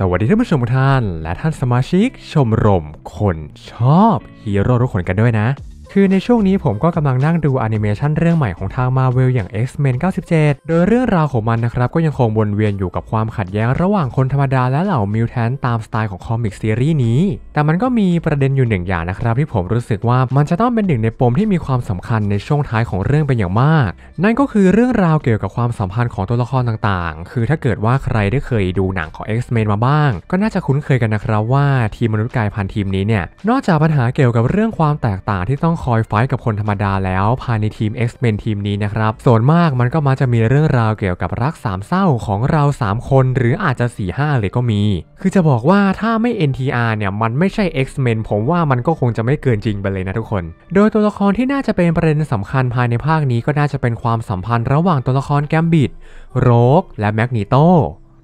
สวัสดีท่านผู้ชมทุกท่านและท่านสมาชิกชมรม คนชอบ ฮีโร่ทุกคนกันด้วยนะคือในช่วงนี้ผมก็กำลังนั่งดูแอนิเมชันเรื่องใหม่ของทางมาเวลอย่าง X-Men 97 โดยเรื่องราวของมันนะครับก็ยังคงวนเวียนอยู่กับความขัดแย้งระหว่างคนธรรมดาและเหล่ามิวแทนตามสไตล์ของคอมิกซีรีส์นี้ แต่มันก็มีประเด็นอยู่หนึ่งอย่างนะครับที่ผมรู้สึกว่ามันจะต้องเป็นหนึ่งในปมที่มีความสำคัญในช่วงท้ายของเรื่องเป็นอย่างมาก นั่นก็คือเรื่องราวเกี่ยวกับความสัมพันธ์ของตัวละครต่างๆ คือถ้าเกิดว่าใครได้เคยดูหนังของ X-Men มาบ้าง ก็น่าจะคุ้นเคยกันนะครับว่าทีมมนุษย์กายพันทีมนี้เนี่ยนอกจากปัญหาเกี่ยวกับเรื่องความแตกต่างที่ต้องคอยไฟกับคนธรรมดาแล้วภายในทีม X-Men ทีมนี้นะครับ ส่วนมากมันก็มาจะมีเรื่องราวเกี่ยวกับรักสามเศร้าของเรา 3 คน หรืออาจจะ 4 5 เลยก็มี คือจะบอกว่าถ้าไม่ NTR เนี่ย มันไม่ใช่ X-Men ผมว่ามันก็คงจะไม่เกินจริงไปเลยนะทุกคน โดยตัวละครที่น่าจะเป็นประเด็นสำคัญภายในภาคนี้ ก็น่าจะเป็นความสัมพันธ์ระหว่างตัวละครแกมบิดโรกและแมกนีโต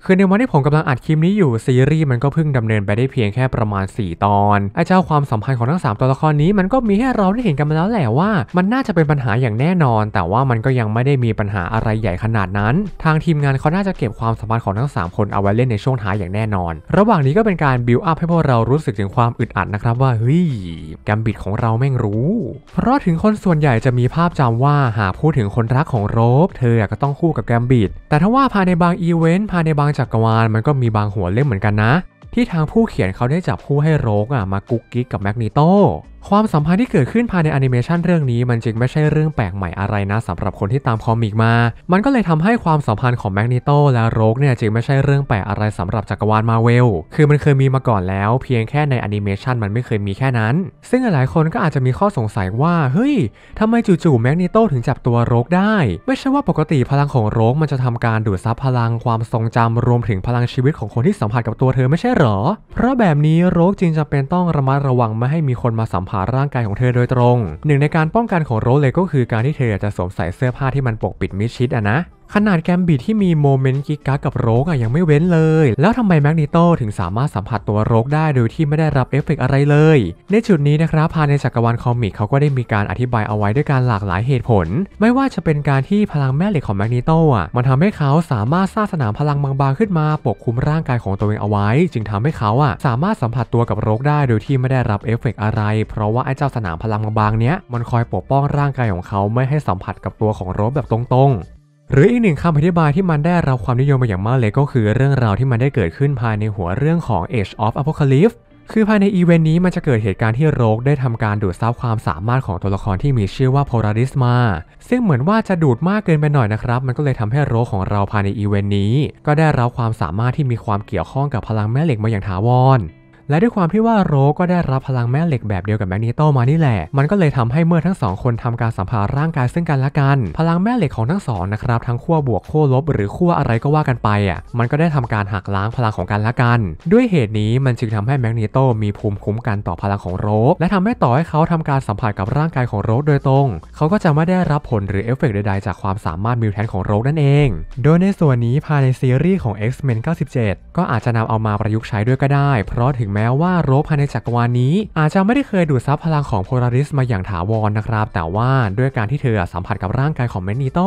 คือในวันที่ผมกำลังอัดคลิปนี้อยู่ซีรีส์มันก็เพิ่งดำเนินไปได้เพียงแค่ประมาณ 4 ตอนไอ้เจ้าความสัมพันธ์ของทั้ง3ตัวละครนี้ มันก็มีให้เราได้เห็นกันมาแล้วแหละว่า มันน่าจะเป็นปัญหาอย่างแน่นอน แต่ว่ามันก็ยังไม่ได้มีปัญหาอะไรใหญ่ขนาดนั้น ทางทีมงานเขาน่าจะเก็บความสัมพันธ์ของทั้ง 3 คนเอาไว้เล่น ในช่วงท้ายอย่างแน่นอน ระหว่างนี้ก็เป็นการบิวอัพให้พวกเรารู้สึกถึงความอึดอัดนะครับว่าเฮ้ยกัมบิดของเราแม่งรู้เพราะถึงคนส่วนใหญ่จะมีภาพจำว่าหากพูดถึงคนรักของโรบเธอก็ต้องคู่กับแกมบิดแต่ถ้าว่าภายในบางอีเวนต์ภายในบางางจักรวาลมันก็มีบางหัวเล่มเหมือนกันนะ ที่ทางผู้เขียนเขาได้จับคู่ให้โรกอ่ะมากุ๊กกิ๊กกับแมกนีโตความสัมพันธ์ที่เกิดขึ้นภายในแอนิเมชันเรื่องนี้มันจึงไม่ใช่เรื่องแปลกใหม่อะไรนะสำหรับคนที่ตามคอมิกมา มันก็เลยทำให้ความสัมพันธ์ของแมกนิโตและโรกเนี่ยจึงไม่ใช่เรื่องแปลกอะไรสำหรับจักรวาลมาเวล คือมันเคยมีมาก่อนแล้ว เพียงแค่ในแอนิเมชันมันไม่เคยมีแค่นั้น ซึ่งหลายคนก็อาจจะมีข้อสงสัยว่าเฮ้ยทำไมจู่ๆแมกนิโตถึงจับตัวโรกได้ไม่ใช่ว่าปกติพลังของโรกมันจะทำการดูดซับพลังความทรงจำรวมถึงพลังชีวิตของคนที่สัมผัสกับตัวเธอไม่ใช่หรอ เพราะแบบนี้โรกจึงจำเป็นต้องระมัดระวังไม่ให้มีคนมาสัมผ่าร่างกายของเธอโดยตรง หนึ่งในการป้องกันของโรเลก็คือการที่เธอจะสวมใส่เสื้อผ้าที่มันปกปิดมิดชิดอะนะขนาดแกมบิดที่มีโมเมนต์กิกกักกับโรกอะยังไม่เว้นเลย แล้วทำไมแมกนิโตถึงสามารถสัมผัสตัวโรกได้โดยที่ไม่ได้รับเอฟเฟกอะไรเลย ในจุดนี้นะครับ ภายในจักรวาลคอมิกเขาก็ได้มีการอธิบายเอาไว้ด้วยการหลากหลายเหตุผล ไม่ว่าจะเป็นการที่พลังแม่เหล็กของแมกนิโตอะมันทำให้เขาสามารถสร้างสนามพลังบางๆขึ้นมาปกคลุมร่างกายของตัวเองเอาไว้ จึงทำให้เขาอะสามารถสัมผัสตัวกับโรกได้โดยที่ไม่ได้รับเอฟเฟกอะไร เพราะว่าไอ้เจ้าสนามพลังบางๆเนี้ย มันคอยปกป้องร่างกายของเขาไม่ให้สัมผัสกับตัวของโรกแบบตรงๆหรืออีกหนึ่งคำอธิบายที่มันได้รับความนิยมมาอย่างมากเลยก็คือ เรื่องราวที่มันได้เกิดขึ้นภายในหัวเรื่องของ Age of Apocalypse คือภายในอีเวนต์นี้มันจะเกิดเหตุการณ์ที่โรกได้ทำการดูดซับความสามารถของตัวละครที่มีชื่อว่าโพลาริสมาซึ่งเหมือนว่าจะดูดมากเกินไปหน่อยนะครับ มันก็เลยทำให้โรกของเราภายในอีเวนต์นี้ ก็ได้รับความสามารถที่มีความเกี่ยวข้องกับพลังแม่เหล็กมาอย่างถาวรและด้วยความที่ว่าโรก็ได้รับพลังแม่เหล็กแบบเดียวกับแมกนีโตมานี่แหละ มันก็เลยทำให้เมื่อทั้งสองคนทำการสัมผัสร่างกายซึ่งกันและกัน พลังแม่เหล็กของทั้งสองนะครับ ทั้งขั้วบวกขั้วลบ หรือขั้วอะไรก็ว่ากันไปอ่ะ มันก็ได้ทำการหักล้างพลังของกันและกัน ด้วยเหตุนี้มันจึงทำให้แมกนีโตมีภูมิคุ้มกันต่อพลังของโรและทำให้ต่อให้เขาทำการสัมผัสกับร่างกายของโรโดยตรงเขาก็จะไม่ได้รับผลหรือเอฟเฟกใดๆ จากความสามารถมิวแทนของโรนั่นเอง โดยในส่วนนี้ภายในซีรีส์ของ X-Men 97 ก็อาจจะนำเอามาประยุกต์ใช้ด้วยก็ได้ เพราะถึงแแม้ว่าโรบภายในจักรวาลนี้อาจจะไม่ได้เคยดูดซับพลังของโพลาริสมาอย่างถาวรนนะครับ แต่ว่าด้วยการที่เธอสัมผัสกับร่างกายของแมนิโต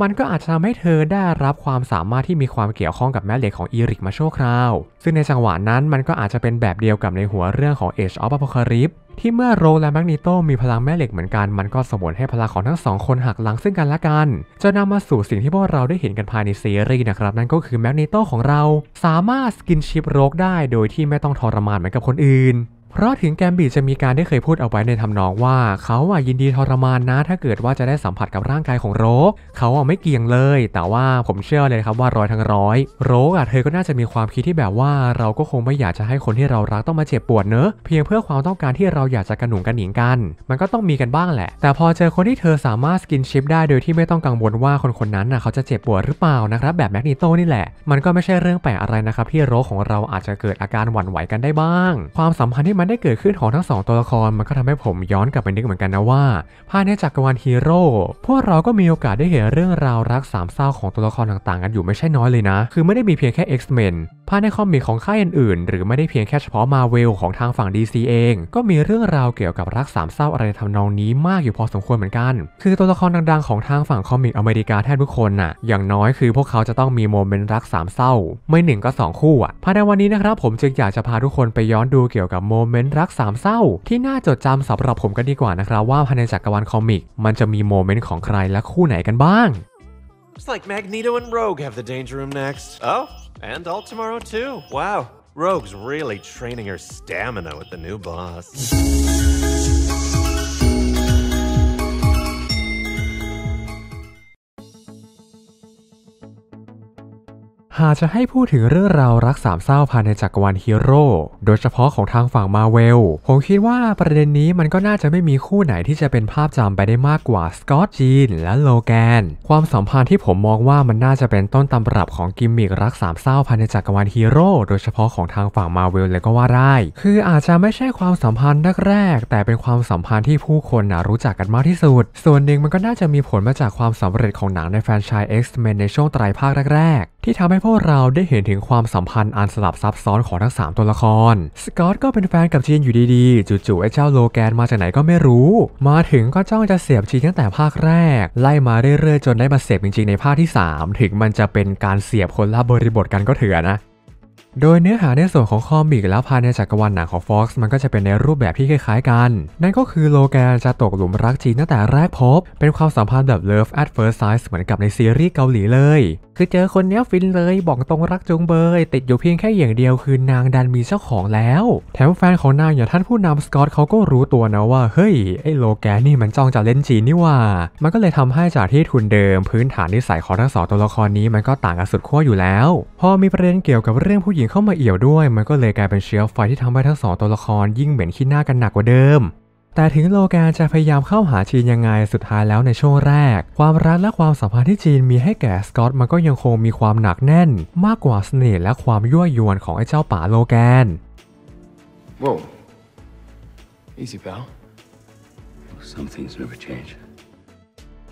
มันก็อาจจะทำให้เธอได้รับความสามารถที่มีความเกี่ยวข้องกับแม่เหล็กของอีริกมาชั่วคราว ซึ่งในจังหวะนั้นมันก็อาจจะเป็นแบบเดียวกับในหัวเรื่องของ Age of Apocalypse ที่เมื่อโรและแมกนีโตมีพลังแม่เหล็กเหมือนกันมันก็สมบูรณ์ให้พลังของทั้งสองคนหักหลังซึ่งกันและกัน จะนำมาสู่สิ่งที่พวกเราได้เห็นกันภายในซีรีส์นะครับ นั่นก็คือแมกนีโตของเรา สามารถสกินชิปโรกได้โดยที่ไม่ต้องทรมานเหมือนกับคนอื่นเพราะถึงแกมบีจะมีการได้เคยพูดเอาไว้ในทำนองว่า เขาอ่ะยินดีทรมานนะถ้าเกิดว่าจะได้สัมผัสกับร่างกายของโรกเขาอ่ะไม่เกี่ยงเลย แต่ว่าผมเชื่อเลยครับว่าร้อยทั้งร้อยโรกอ่ะเธอก็น่าจะมีความคิดที่แบบว่า เราก็คงไม่อยากจะให้คนที่เรารักต้องมาเจ็บปวดเนอะเพียงเพื่อความต้องการที่เราอยากจะกระหนุงกระหนิงกัน มันก็ต้องมีกันบ้างแหละแต่พอเจอคนที่เธอสามารถสกินชิปได้โดยที่ไม่ต้องกังวลว่าคนคนนั้นอ่ะเขาจะเจ็บปวดหรือเปล่านะครับแบบแมกนีโตนี่แหละ มันก็ไม่ใช่เรื่องแปลกอะไรนะครับ ที่โรกของเราอาจจะเกิดอาการหวั่นไหวกันได้บ้าง ความสัมพันธ์ที่มันได้เกิดขึ้นของทั้งสองตัวละครมันก็ทำให้ผมย้อนกลับไปนึกเหมือนกันนะว่าภายในจักรวาลฮีโร่พวกเราก็มีโอกาสได้เห็นเรื่องราวรักสามเศร้าของตัวละครต่างๆกันอยู่ไม่ใช่น้อยเลยนะ คือไม่ได้มีเพียงแค่ X-Men ภายในคอมิกของค่ายอื่นๆหรือไม่ได้เพียงแค่เฉพาะมาเวลของทางฝั่ง DC เอง ก็มีเรื่องราวเกี่ยวกับรักสามเศร้าอะไรทำนองนี้ มากอยู่พอสมควรเหมือนกัน คือตัวละครดังๆของทางฝั่งคอมิกอเมริกาแทบทุกคนน่ะอย่างน้อยคือพวกเขาจะต้องมีโมเมนต์รักสามเศร้า ไม่หนึ่งก็2คู่อ่ะภายในวันนี้นะครับ ผมจึงอยากจะพาทุกคนไปย้อนดูเกี่ยวกับโมมเมนต์รักสามเศร้าที่น่าจดจำสำหรับผมกันดีกว่านะครับว่าภายในจักรวาลคอมิก มันจะมีโมเมนต์ของใครและคู่ไหนกันบ้าง It's like Magneto and Rogue have the Danger Room next. Oh, and all tomorrow too. Wow, Rogue's really training her stamina with the new boss. หากจะให้พูดถึงเรื่องราวรักสามเศร้าภายในจักรวาลฮีโร่โดยเฉพาะของทางฝั่งมาเวลผมคิดว่าประเด็นนี้มันก็น่าจะไม่มีคู่ไหนที่จะเป็นภาพจำไปได้มากกว่าสกอตจีนและโลแกน ความสัมพันธ์ที่ผมมองว่ามันน่าจะเป็นต้นตำรับของกิมมิกรักสามเศร้าภายในจักรวาลฮีโร่โดยเฉพาะของทางฝั่งมาเวลเลยก็ว่าได้ คืออาจจะไม่ใช่ความสัมพันธ์แรกๆแต่เป็นความสัมพันธ์ที่ผู้คนนะรู้จักกันมากที่สุด ส่วนหนึ่งมันก็น่าจะมีผลมาจากความสำเร็จของหนังในแฟนชายเอ็กซ์แมนในช่วงไตรภาคแรกที่ทำให้พวกเราได้เห็นถึงความสัมพันธ์อันสลับซับซ้อนของทั้ง 3ตัวละคร สกอตก็เป็นแฟนกับจีนอยู่ดีๆจู่ๆไอ้เจ้าโลแกนมาจากไหนก็ไม่รู้ มาถึงก็จ้องจะเสียบจีนตั้งแต่ภาคแรก ไล่มาเรื่อยๆ จนได้มาเสียบจริงๆ ในภาคที่ 3 ถึงมันจะเป็นการเสียบคนละบริบทกันก็เถอะนะโดยเนื้อหาในส่วนของคอมิกและภายในจักรวาลหนังของ Fox มันก็จะเป็นในรูปแบบที่คล้ายๆกัน นั่นก็คือโลแกนจะตกหลุมรักจีนตั้งแต่แรกพบ เป็นความสัมพันธ์แบบ Love at First Sight เหมือนกับในซีรีส์เกาหลีเลย คือเจอคนเนี้ยฟินเลยบอกตรงรักจุงเบยติดอยู่เพียงแค่อย่างเดียวคือนางดันมีเจ้าของแล้ว แถมแฟนของนางอย่างท่านผู้นำสกอตเขาก็รู้ตัวนะว่าเฮ้ยไอ้โลแกนนี่มันจ้องจะเล่นจีนนี่ว่ามันก็เลยทำให้จากที่ทุนเดิม พื้นฐานนิสัยของทั้งสองตัวละครนี้มันก็ต่างกันสุดขั้วอยู่แล้ว พอมีประเด็นเกี่ยวกับเรื่องผู้ญิงเข้ามาเอี่ยวด้วย มันก็เลยกลายเป็นเชื้อไฟที่ทำให้ทั้งสองตัวละครยิ่งเหม็นขี้หน้ากันหนักกว่าเดิม แต่ถึงโลแกนจะพยายามเข้าหาจีนยังไงสุดท้ายแล้วในช่วงแรก ความรักและความสัมพันธ์ที่จีนมีให้แก่สกอตมันก็ยังคงมีความหนักแน่น มากกว่าเสน่ห์และความยั่วยวนของไอ้เจ้าป่าโลแกน Whoa. Easy, pal. Some things never change.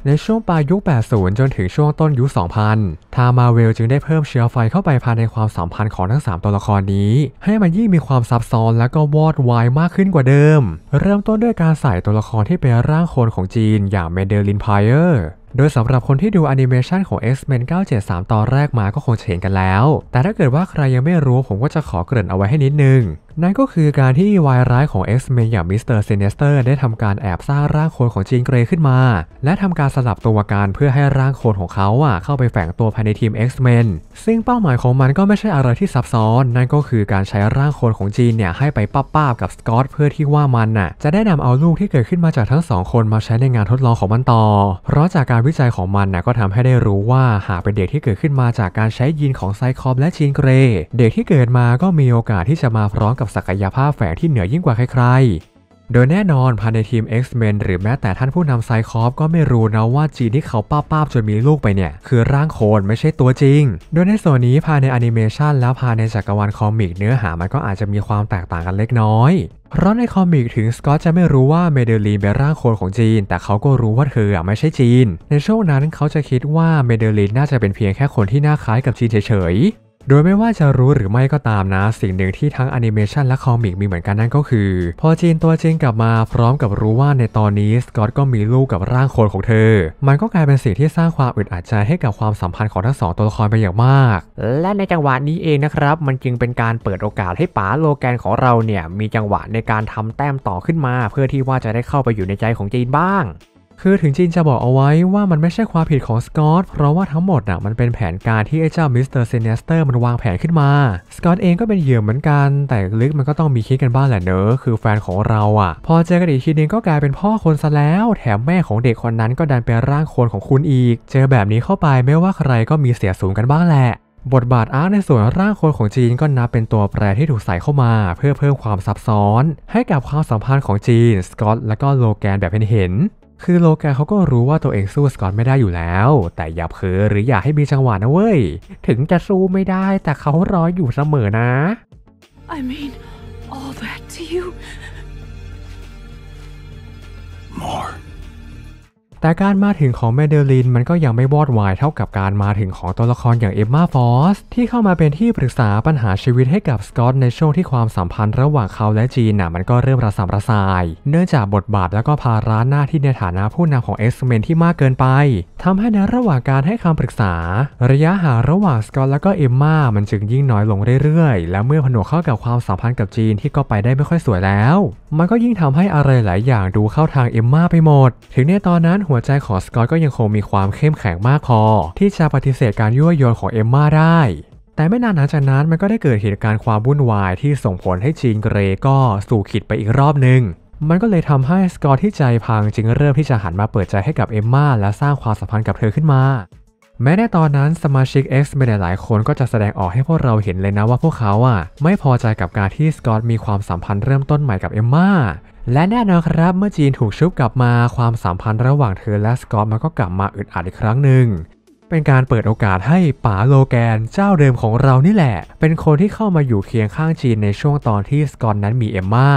ในช่วงปลายยุค 80 จนถึงช่วงต้นยุค 2000 ทามาเวลจึงได้เพิ่มเชื้อไฟเข้าไปภายในความสัมพันธ์ของทั้ง 3ตัวละครนี้ ให้มันยิ่งมีความซับซ้อนและก็วอดวายมากขึ้นกว่าเดิม เริ่มต้นด้วยการใส่ตัวละครที่เป็นร่างคนของจีนอย่างเมเดลินพายเออร์โดยสำหรับคนที่ดูแอนิเมชันของ X-Men 973 ตอนแรกมาก็คงเห็นกันแล้วแต่ถ้าเกิดว่าใครยังไม่รู้ผมก็จะขอเกริ่นเอาไว้ให้นิดนึงนั่นก็คือการที่วายร้ายของ X-Men อย่างมิสเตอร์เซเนสเตอร์ได้ทำการแอบสร้างร่างโคนของจีนเกรย์ขึ้นมา และทำการสลับตัวกันเพื่อให้ร่างโคนของเขาอ่ะเข้าไปแฝงตัวภายในทีม X-Men ซึ่งเป้าหมายของมันก็ไม่ใช่อะไรที่ซับซ้อน นั่นก็คือการใช้ร่างโคนของจีนเนี่ยให้ไปป้าบๆกับสกอตเพื่อที่ว่ามันน่ะจะได้นำเอาลูกที่เกิดขึ้นมาจากทั้งสองคนมาใช้ในงานทดลองของมันต่อเพราะจากการวิจัยของมันน่ะก็ทำให้ได้รู้ว่าหากเป็นเด็กที่เกิดขึ้นมาจากการใช้ยีนของไซคอมและจีนเกรย์เด็กที่เกิดมาก็มีโอกาสที่จะมาพร้อมกับศักยภาพแฝงที่เหนือยิ่งกว่าใครๆ โดยแน่นอนภายในทีม X-Men หรือแม้แต่ท่านผู้นำไซคอฟก็ไม่รู้นะว่าจีนที่เขาป้าป้าจนมีลูกไปเนี่ย คือร่างโคลนไม่ใช่ตัวจริง โดยในส่วนนี้ภายในแอนิเมชันแล้วภายในจักรวาลคอมิกเนื้อหามันก็อาจจะมีความแตกต่างกันเล็กน้อย เพราะในคอมิกถึงสกอตจะไม่รู้ว่าเมเดลีนเป็นร่างโคลนของจีนแต่เขาก็รู้ว่าเธอไม่ใช่จีน ในช่วงนั้นเขาจะคิดว่าเมเดลีนน่าจะเป็นเพียงแค่คนที่หน้าคล้ายกับจีนเฉยโดยไม่ว่าจะรู้หรือไม่ก็ตามนะ สิ่งหนึ่งที่ทั้งแอนิเมชันและคอมิกมีเหมือนกันนั่นก็คือ พอจีนตัวจริงกลับมาพร้อมกับรู้ว่าในตอนนี้สกอตก็มีลูกกับร่างโคลนของเธอ มันก็กลายเป็นสิ่งที่สร้างความอึดอัดใจให้กับความสัมพันธ์ของทั้งสองตัวละครไปอย่างมาก และในจังหวะนี้เองนะครับ มันจึงเป็นการเปิดโอกาสให้ป๋าโลแกนของเราเนี่ยมีจังหวะในการทำแต้มต่อขึ้นมา เพื่อที่ว่าจะได้เข้าไปอยู่ในใจของจีนบ้างคือถึงจีนจะบอกเอาไว้ว่ามันไม่ใช่ความผิดของสกอตเพราะว่าทั้งหมดน่ะมันเป็นแผนการที่ไอ้เจ้ามิสเตอร์เซเนสเตอร์มันวางแผนขึ้นมา สกอตเองก็เป็นเหยื่อเหมือนกัน แต่ลึกมันก็ต้องมีคิดกันบ้างแหละเนอะ คือแฟนของเราอ่ะ พอเจอกันอีกทีนึงก็กลายเป็นพ่อคนซะแล้ว แถมแม่ของเด็กคนนั้นก็ดันเป็นร่างคนของคุณอีก เจอแบบนี้เข้าไปไม่ว่าใครก็มีเสียสูงกันบ้างแหละ บทบาทอาร์ในส่วนร่างคนของจีนก็นับเป็นตัวแปรที่ถูกใส่เข้ามา เพื่อเพิ่มความซับซ้อน ให้กับความสัมพันธ์ของจีนสกอตและก็โลแกนแบบเห็นคือโลแกเขาก็รู้ว่าตัวเองสู้สกอตไม่ได้อยู่แล้ว แต่อย่าเผลอหรืออย่าให้มีจังหวะนะเว้ย ถึงจะสู้ไม่ได้แต่เขารออยู่เสมอนะ I mean all that to you more แต่การมาถึงของแมเดลินมันก็ยังไม่วอดวายเท่ากับการมาถึงของตัวละครอย่างเอ็มมาฟอสที่เข้ามาเป็นที่ปรึกษาปัญหาชีวิตให้กับสกอตในช่วงที่ความสัมพันธ์ระหว่างเขาและจีนน่ะมันก็เริ่มระสำระสาย เนื่องจากบทบาทและก็ภาระหน้าที่ในฐานะผู้นำของเอ็กซ์เมนที่มากเกินไป ทำให้ในระหว่างการให้คำปรึกษา ระยะห่างระหว่างสกอตและก็เอ็มมามันจึงยิ่งน้อยลงเรื่อยๆ และเมื่อผนวกเข้ากับความสัมพันธ์กับจีนที่ก็ไปได้ไม่ค่อยสวยแล้วมันก็ยิ่งทำให้อะไรหลายอย่างดูเข้าทางเอ็มมาไปหมดถึงในตอนนั้นหัวใจของสกอตก็ยังคงมีความเข้มแข็งมากพอที่จะปฏิเสธการยั่วยวนของเอมมาได้ แต่ไม่นานหลังจากนั้นมันก็ได้เกิดเหตุการณ์ความวุ่นวายที่ส่งผลให้จีนเกรก็สู่ขิดไปอีกรอบหนึ่ง มันก็เลยทำให้สกอตที่ใจพังจึงเริ่มที่จะหันมาเปิดใจให้กับเอมมาและสร้างความสัมพันธ์กับเธอขึ้นมา แม้ในตอนนั้นสมาชิก X ไม่ได้หลายคนก็จะแสดงออกให้พวกเราเห็นเลยนะว่า พวกเขาอ่ะไม่พอใจกับการที่สกอตมีความสัมพันธ์เริ่มต้นใหม่กับเอมมาและแน่นอนครับเมื่อจีนถูกชุบกลับมาความสัมพันธ์ระหว่างเธอและสกอตมันก็กลับมาอึดอัดอีกครั้งหนึ่ง เป็นการเปิดโอกาสให้ป๋าโลแกนเจ้าเดิมของเรานี่แหละ เป็นคนที่เข้ามาอยู่เคียงข้างจีนในช่วงตอนที่สกอตนั้นมีเอมมา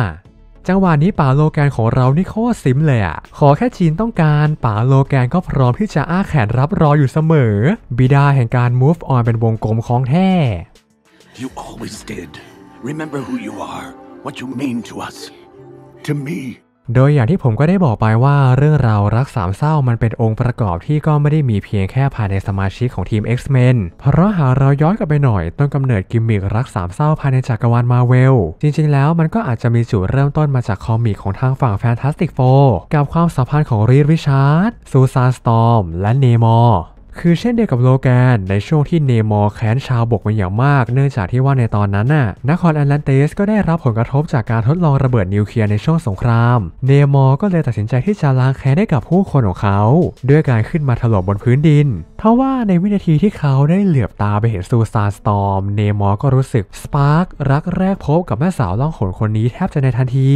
จังหวะนี้ป๋าโลแกนของเรานี่โคตรซิมเลยอะขอแค่จีนต้องการป๋าโลแกนก็พร้อมที่จะอ้าแขนรับรออยู่เสมอ บิดาแห่งการ move on เป็นวงกลมของแท้ You always did. Remember who you are, what you mean to us. to me โดยอย่างที่ผมก็ได้บอกไปว่าเรื่องราวรักสามเศร้ามันเป็นองค์ประกอบที่ก็ไม่ได้มีเพียงแค่ภายในสมาชิกของทีม X-Men เพราะหากเราย้อนกลับไปหน่อยต้นกำเนิดกิมมิกรักสามเศร้าภายในจักรวาลมาเวล จริง ๆ แล้วมันก็อาจจะมีจุดเริ่มต้นมาจากคอมิกของทางฝั่งแฟนตาสติกโฟกับความสัมพันธ์ของรีดวิชาร์ดซูซานสตอมและเนมอร์คือเช่นเดียวกับโลแกน ในช่วงที่เนมอร์แค้นชาวบกเปนอย่างมากเนื่องจากที่ว่าในตอนนั้นน่ะนครแอตแลนติสก็ได้รับผลกระทบจากการทดลองระเบิดนิวเคลียร์ในช่วงสงครามเนมอร์ก็เลยตัดสินใจที่จะล้างแค้นให้กับผู้คนของเขา ด้วยการขึ้นมาถล่มบนพื้นดินเพราะว่าในวินาทีที่เขาได้เหลือบตาไปเห็นซูซานสตอร์มเนมอร์ก็รู้สึกสปาร์กรักแรกพบกับแม่สาวล่องขนคนนี้แทบจะในทันที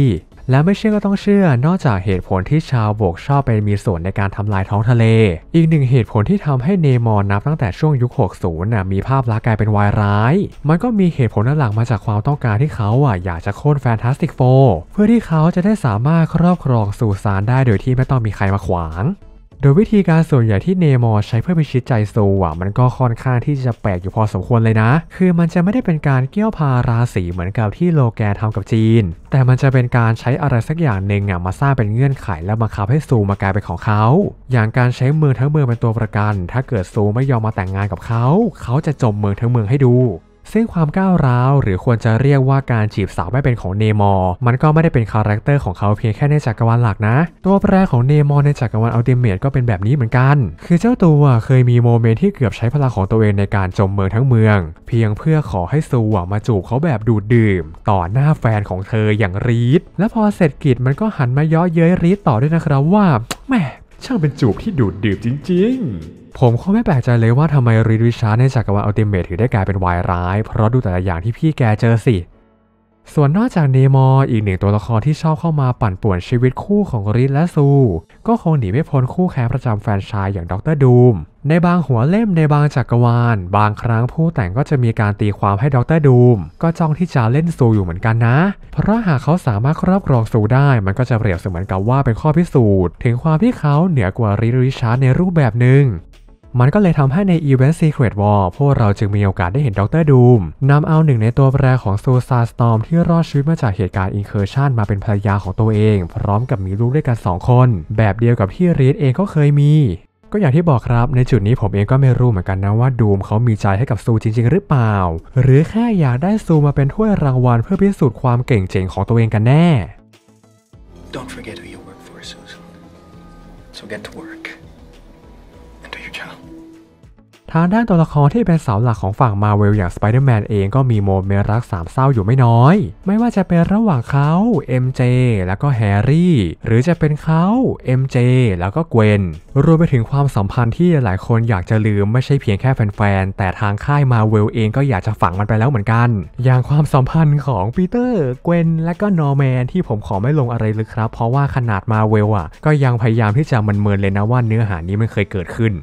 และไม่เชื่อก็ต้องเชื่อ นอกจากเหตุผลที่ชาวโบกชอบไปมีส่วนในการทำลายท้องทะเล อีกหนึ่งเหตุผลที่ทำให้เนมอนนับตั้งแต่ช่วงยุค60นะมีภาพลักษณ์กลายเป็นวายร้าย มันก็มีเหตุผลหลักมาจากความต้องการที่เขาอ่ะอยากจะโค่นแฟนตาสติกโฟเพื่อที่เขาจะได้สามารถครอบครองสู่สารได้โดยที่ไม่ต้องมีใครมาขวางโดยวิธีการส่วนใหญ่ที่เนมอร์ ใช้เพื่อพิชิตใจโซอ่ะมันก็ค่อนข้างที่จะแปลกอยู่พอสมควรเลยนะ คือมันจะไม่ได้เป็นการเกี่ยวพาราศีเหมือนกับที่โลแกนทำกับจีน แต่มันจะเป็นการใช้อะไรสักอย่างหนึ่งอ่ะมาสร้างเป็นเงื่อนไขแล้วบังคับให้ซูมากลายเป็นของเขา อย่างการใช้เมืองทั้งเมืองเป็นตัวประกัน ถ้าเกิดซูไม่ยอมมาแต่งงานกับเขา เขาจะจมเมืองทั้งเมืองให้ดูซึ่งความก้าวร้าวหรือควรจะเรียกว่าการจีบสาวไม่เป็นของเนมอร์มันก็ไม่ได้เป็นคาแรคเตอร์ของเขาเพียงแค่ในจักรวาลหลักนะ ตัวแปรของเนมอร์ในจักรวาลอัลติเมทก็เป็นแบบนี้เหมือนกัน คือเจ้าตัวเคยมีโมเมนต์ที่เกือบใช้พลังของตัวเองในการจมเมืองทั้งเมือง เพียงเพื่อขอให้ซูมาจูบเขาแบบดูดดื่ม ต่อหน้าแฟนของเธออย่างรีดและพอเสร็จกิจมันก็หันมาย้อเย้ยรีดต่อด้วยนะครับว่าแม่ช่างเป็นจูบที่ดูดดื่มจริงๆ ผมก็ไม่แปลกใจเลยว่าทำไมรีดวิชาร์ในจักรวาลอัลติเมทถึงได้กลายเป็นวายร้าย เพราะดูแต่ละอย่างที่พี่แกเจอสิส่วนนอกจากเนมออีกหนึ่งตัวละครที่ชอบเข้ามาปั่นป่วนชีวิตคู่ของริทและซู ก็คงหนีไม่พ้นคู่แข่งประจำแฟนชายอย่างดร์ดูมในบางหัวเล่มในบางจักรวาลบางครั้งผู้แต่งก็จะมีการตีความให้ดร์ดูมก็จ้องที่จะเล่นซูอยู่เหมือนกันนะ เพราะหากเขาสามารถครอบครองซูได้มันก็จะเปรียบเสมือนกับว่าเป็นข้อพิสูจน์ ถึงความที่เขาเหนือกว่าริริชาร์ในรูปแบบหนึ่งมันก็เลยทำให้ใน Event Secret War พวกเราจึงมีโอกาสได้เห็นดรดูมนำเอาหนึ่งในตัวแปรของซูซาสตอมที่รอดชีวิตมาจากเหตุการณ์อินเคอร์ชันมาเป็นภรรยาของตัวเอง พร้อมกับมีลูกด้วยกัน 2 คน แบบเดียวกับที่รีดเองก็เคยมี ก็อย่างที่บอกครับในจุดนี้ผมเองก็ไม่รู้เหมือนกันนะว่าดูมเขามีใจให้กับซูจริง ๆ หรือเปล่า หรือแค่อยากได้ซูมาเป็นถ้วยรางวัลเพื่อพิสูจน์ความเก่งเจ๋งของตัวเองกันแน่ทางด้านตัวละครที่เป็นเสาหลักของฝั่งมาเวลอย่างสไปเดอร์แมนเองก็มีโมเมนต์รักสามเศร้าอยู่ไม่น้อย ไม่ว่าจะเป็นระหว่างเขา MJ แล้วก็แฮร์รี่หรือจะเป็นเขา MJ แล้วก็เกวนรวมไปถึงความสัมพันธ์ที่หลายคนอยากจะลืมไม่ใช่เพียงแค่แฟน ๆ แต่ทางค่ายมาเวลเองก็อยากจะฝังมันไปแล้วเหมือนกัน อย่างความสัมพันธ์ของปีเตอร์เกวนและก็นอร์แมนที่ผมขอไม่ลงอะไรเลยครับ เพราะว่าขนาดมาเวลอ่ะ ก็ยังพยายามที่จะมันเมินเลยนะว่าเนื้อหานี้มันเคยเกิดขึ้น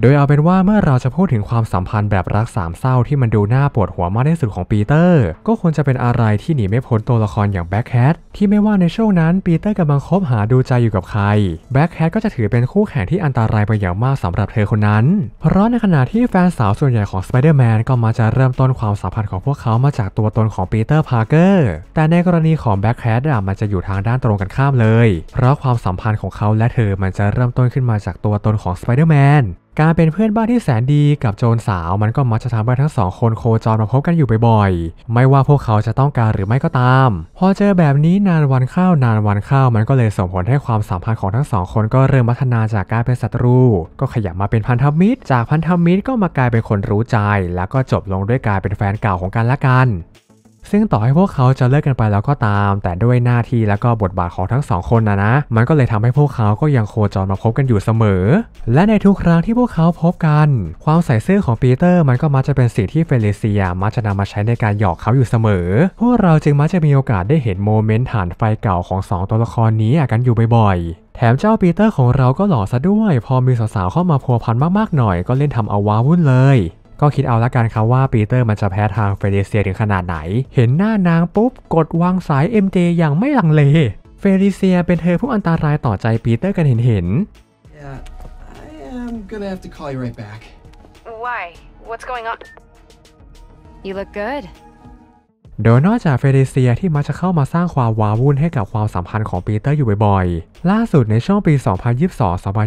โดยเอาเป็นว่าเมื่อเราจะพูดถึงความสัมพันธ์แบบรักสามเศร้าที่มันดูน่าปวดหัวมากที่สุดของปีเตอร์ก็ควรจะเป็นอะไรที่หนีไม่พ้นตัวละครอย่างแบ็คแฮทที่ไม่ว่าในช่วงนั้นปีเตอร์กำลังคบหาดูใจอยู่กับใครแบ็คแฮทก็จะถือเป็นคู่แข่งที่อันตรายไปอย่างมากสำหรับเธอคนนั้น เพราะในขณะที่แฟนสาวส่วนใหญ่ของสไปเดอร์แมนก็มาจะเริ่มต้นความสัมพันธ์ของพวกเขามาจากตัวตนของปีเตอร์พาร์เกอร์แต่ในกรณีของแบ็คแฮทมันจะอยู่ทางด้านตรงกันข้ามเลย เพราะความสัมพันธ์ของเขาและเธอมันจะเริ่มต้นขึ้นมาจากตัวตนของสไปเดอร์แมนการเป็นเพื่อนบ้านที่แสนดีกับโจรสาวมันก็มักจะทำให้ทั้งสอง คนโคจรมาพบกันอยู่บ่อยๆ ไม่ว่าพวกเขาจะต้องการหรือไม่ก็ตาม พอเจอแบบนี้นานวันเข้านานวันเข้ามันก็เลยส่งผลให้ความสัมพันธ์ของทั้งสองคนก็เริ่มพัฒนาจากการเป็นศัตรู ก็ขยับมาเป็นพันธมิตร จากพันธมิตรก็มากลายเป็นคนรู้ใจ แล้วก็จบลงด้วยการเป็นแฟนเก่าของกันและกันซึ่งต่อให้พวกเขาจะเลิกกันไปแล้วก็ตาม แต่ด้วยหน้าที่และก็บทบาทของทั้งสองคนนะนะ มันก็เลยทำให้พวกเขาก็ยังโคจรมาพบกันอยู่เสมอ และในทุกครั้งที่พวกเขาพบกัน ความใส่เสื้อของปีเตอร์มันก็มักจะเป็นสิ่งที่เฟลิเซียมักจะนำมาใช้ในการหยอกเขาอยู่เสมอ พวกเราจึงมักจะมีโอกาสได้เห็นโมเมนต์ฐานไฟเก่าของ2ตัวละครนี้กันอยู่บ่อยแถมเจ้าปีเตอร์ของเราก็หล่อซะด้วย พอมีสาวๆเข้ามาพัวพันมากๆหน่อยก็เล่นทำเอาว้าวุ่นเลยก็คิดเอาละกันครับว่าปีเตอร์มันจะแพ้ทางเฟเดเซียถึงขนาดไหน เห็นหน้านางปุ๊บกดวางสาย MJ อย่างไม่ลังเล เฟเดเซียเป็นเธอผู้อันตารายต่อใจปีเตอร์กันเห็นเห็น yeah, โดยนอกจากเฟเดเซียที่มักจะเข้ามาสร้างความว้าวุ่นให้กับความสัมพันธ์ของปีเตอร์อยู่บ่อยๆ ล่าสุดในช่วงปี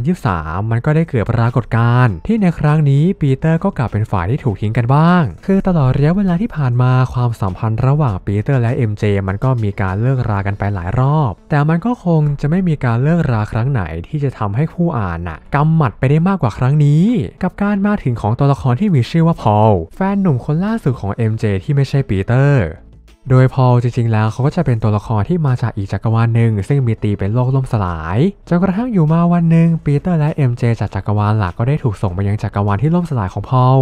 2022-2023 มันก็ได้เกิดปรากฏการณ์ที่ในครั้งนี้ปีเตอร์ก็กลับเป็นฝ่ายที่ถูกทิ้งกันบ้าง คือตลอดระยะเวลาที่ผ่านมาความสัมพันธ์ระหว่างปีเตอร์และ MJ มันก็มีการเลิกรากันไปหลายรอบ แต่มันก็คงจะไม่มีการเลิกราครั้งไหนที่จะทำให้ผู้อ่านน่ะกำหมัดไปได้มากกว่าครั้งนี้ กับการมาถึงของตัวละครที่มีชื่อว่าพอลแฟนหนุ่มคนล่าสุดของ MJ ที่ไม่ใช่ปีเตอร์โดยพอลจริง ๆ แล้วเขาก็จะเป็นตัวละครที่มาจากอีกจักรวาลหนึ่งซึ่งมีตีเป็นโลกล่มสลายจนกระทั่งอยู่มาวันหนึ่งปีเตอร์และเอ็มเจจากจักรวาลหลักก็ได้ถูกส่งไปยังจักรวาลที่ล่มสลายของพอล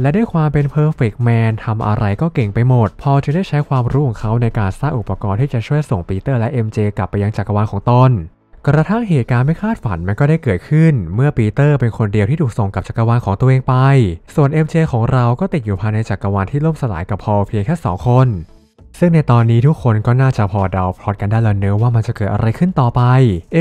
และด้วยความเป็น perfect man ทำอะไรก็เก่งไปหมด พอจึงได้ใช้ความรู้ของเขาในการสร้างอุปกรณ์ที่จะช่วยส่งปีเตอร์และ MJ กลับไปยังจักรวาลของตนกระทั่งเหตุการณ์ไม่คาดฝันมันก็ได้เกิดขึ้น เมื่อปีเตอร์ เป็นคนเดียวที่ถูกส่งกับจักรวาลของตัวเองไป ส่วน MJ ของเราก็ติดอยู่ภายในจักรวาลที่ล่มสลายกับพอเพียงแค่2คนซึ่งในตอนนี้ทุกคนก็น่าจะพอเดาพลอตกันได้แล้วเนื้อว่ามันจะเกิดอะไรขึ้นต่อไป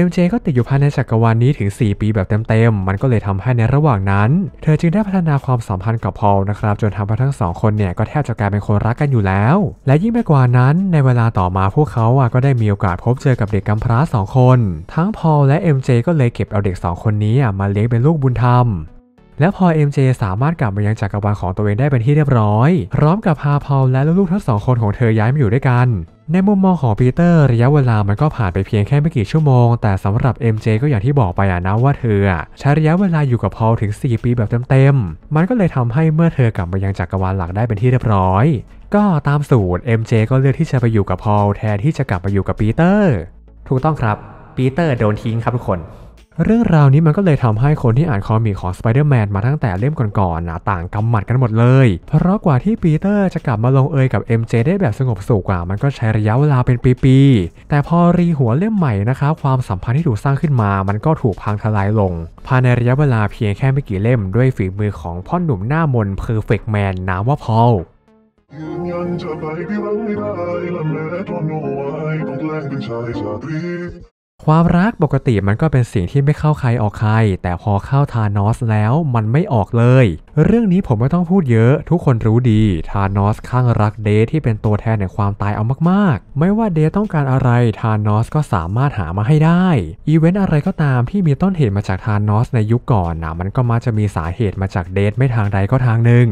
MJ ก็ติดอยู่ภายในจักรวาลนี้ถึง 4 ปีแบบเต็มๆ มันก็เลยทำให้ในระหว่างนั้น เธอจึงได้พัฒนาความสัมพันธ์กับพอลนะครับจนทำให้ทั้งสองคนเนี่ยก็แทบจะกลายเป็นคนรักกันอยู่แล้ว และยิ่งไปกว่านั้นในเวลาต่อมาพวกเขาอ่ะก็ได้มีโอกาสพบเจอกับเด็กกำพร้า2คนทั้งพอลและ MJ ก็เลยเก็บเอาเด็ก2คนนี้อ่ะมาเลี้ยงเป็นลูกบุญธรรมแล้วพอ MJ สามารถกลับมายังจักรวาลของตัวเองได้เป็นที่เรียบร้อย พร้อมกับพาพอลและลูกๆทั้งสองคนของเธอย้ายมาอยู่ด้วยกัน ในมุมมองของปีเตอร์ระยะเวลามันก็ผ่านไปเพียงแค่ไม่กี่ชั่วโมง แต่สำหรับ MJ ก็อย่างที่บอกไปอะนะว่าเธอ ใช้ระยะเวลาอยู่กับพอลถึง 4 ปีแบบเต็มๆ มันก็เลยทำให้เมื่อเธอกลับมายังจักรวาลหลักได้เป็นที่เรียบร้อย ก็ตามสูตร MJ ก็เลือกที่จะไปอยู่กับพอลแทนที่จะกลับมาอยู่กับปีเตอร์ ถูกต้องครับ ปีเตอร์โดนทิ้งครับทุกคนเรื่องราวนี้มันก็เลยทำให้คนที่อ่านคอมิกของสไปเดอร์แมนมาตั้งแต่เล่มก่อนๆนะต่างกำหมัดกันหมดเลย เพราะกว่าที่ปีเตอร์จะกลับมาลงเอยกับ MJ ได้แบบสงบสุขกว่า มันก็ใช้ระยะเวลาเป็นปีๆ แต่พอรีหัวเล่มใหม่นะคะความสัมพันธ์ที่ถูกสร้างขึ้นมามันก็ถูกพังทลายลงภายในระยะเวลาเพียงแค่ไม่กี่เล่มด้วยฝีมือของพ่อหนุ่มหน้ามนเพอร์เฟกแมนนามว่าพอลยืนยันจะไปที่ไม่ได้ละแม้ตอนโนไว้ต้องแกล้งเป็นชายชาตรีความรักปกติมันก็เป็นสิ่งที่ไม่เข้าใครออกใคร แต่พอเข้าทานอสแล้วมันไม่ออกเลย เรื่องนี้ผมไม่ต้องพูดเยอะ ทุกคนรู้ดีทานอสข้างรักเดทที่เป็นตัวแทนแห่งความตายเอามากๆ ไม่ว่าเดทต้องการอะไรทานอสก็สามารถหามาให้ได้ อีเวนต์อะไรก็ตามที่มีต้นเหตุมาจากทานอสในยุคก่อนนะมันก็มักจะมีสาเหตุมาจากเดทไม่ทางใดก็ทางหนึ่ง